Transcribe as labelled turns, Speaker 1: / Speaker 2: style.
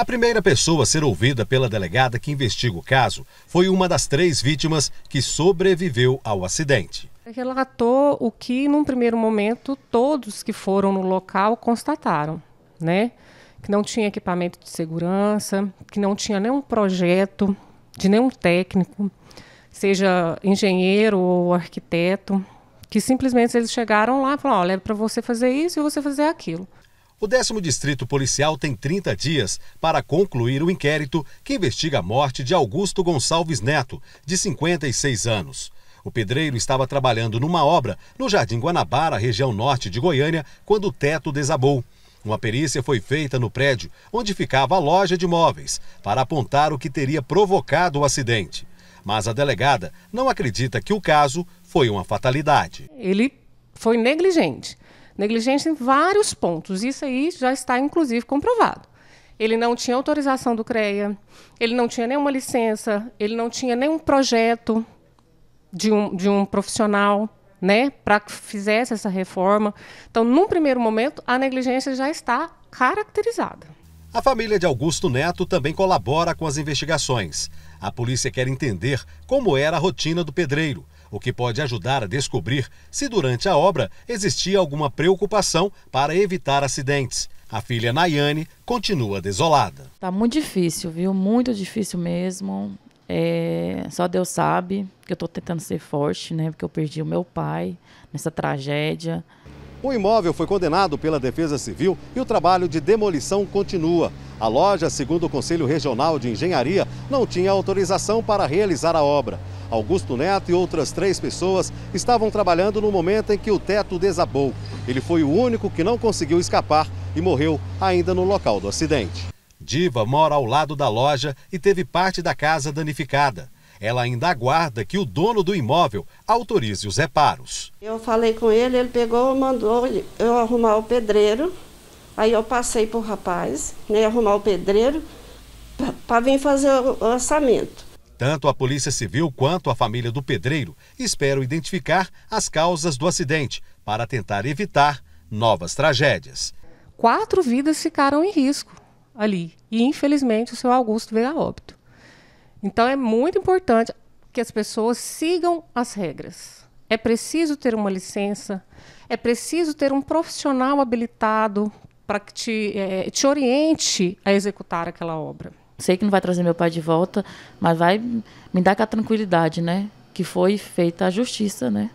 Speaker 1: A primeira pessoa a ser ouvida pela delegada que investiga o caso foi uma das três vítimas que sobreviveu ao acidente.
Speaker 2: Relatou o que, num primeiro momento, todos que foram no local constataram, né? Que não tinha equipamento de segurança, que não tinha nenhum projeto de nenhum técnico, seja engenheiro ou arquiteto, que simplesmente eles chegaram lá e falaram: olha, é para você fazer isso e você fazer aquilo.
Speaker 1: O décimo Distrito Policial tem 30 dias para concluir o inquérito que investiga a morte de Augusto Gonçalves Neto, de 56 anos. O pedreiro estava trabalhando numa obra no Jardim Guanabara, região norte de Goiânia, quando o teto desabou. Uma perícia foi feita no prédio onde ficava a loja de móveis para apontar o que teria provocado o acidente. Mas a delegada não acredita que o caso foi uma fatalidade.
Speaker 2: Ele foi negligente. Negligência em vários pontos. Isso aí já está, inclusive, comprovado. Ele não tinha autorização do CREA, ele não tinha nenhuma licença, ele não tinha nenhum projeto de um, de um profissional né, para que fizesse essa reforma. Então, num primeiro momento, a negligência já está caracterizada.
Speaker 1: A família de Augusto Neto também colabora com as investigações. A polícia quer entender como era a rotina do pedreiro o que pode ajudar a descobrir se durante a obra existia alguma preocupação para evitar acidentes. A filha Nayane continua desolada.
Speaker 2: Tá muito difícil, viu? Muito difícil mesmo. É... só Deus sabe que eu estou tentando ser forte, né? Porque eu perdi o meu pai nessa tragédia.
Speaker 1: O imóvel foi condenado pela Defesa Civil e o trabalho de demolição continua. A loja, segundo o Conselho Regional de Engenharia, não tinha autorização para realizar a obra. Augusto Neto e outras três pessoas estavam trabalhando no momento em que o teto desabou. Ele foi o único que não conseguiu escapar e morreu ainda no local do acidente. Diva mora ao lado da loja e teve parte da casa danificada. Ela ainda aguarda que o dono do imóvel autorize os reparos.
Speaker 2: Eu falei com ele, ele pegou, mandou eu arrumar o pedreiro. Aí eu passei para o rapaz, né, arrumar o pedreiro para vir fazer o orçamento.
Speaker 1: Tanto a Polícia Civil quanto a família do pedreiro esperam identificar as causas do acidente para tentar evitar novas tragédias.
Speaker 2: Quatro vidas ficaram em risco ali e, infelizmente, o seu Augusto veio a óbito. Então, é muito importante que as pessoas sigam as regras. É preciso ter uma licença, é preciso ter um profissional habilitado para que te, é, te oriente a executar aquela obra sei que não vai trazer meu pai de volta, mas vai me dar aquela tranquilidade, né? Que foi feita a justiça, né?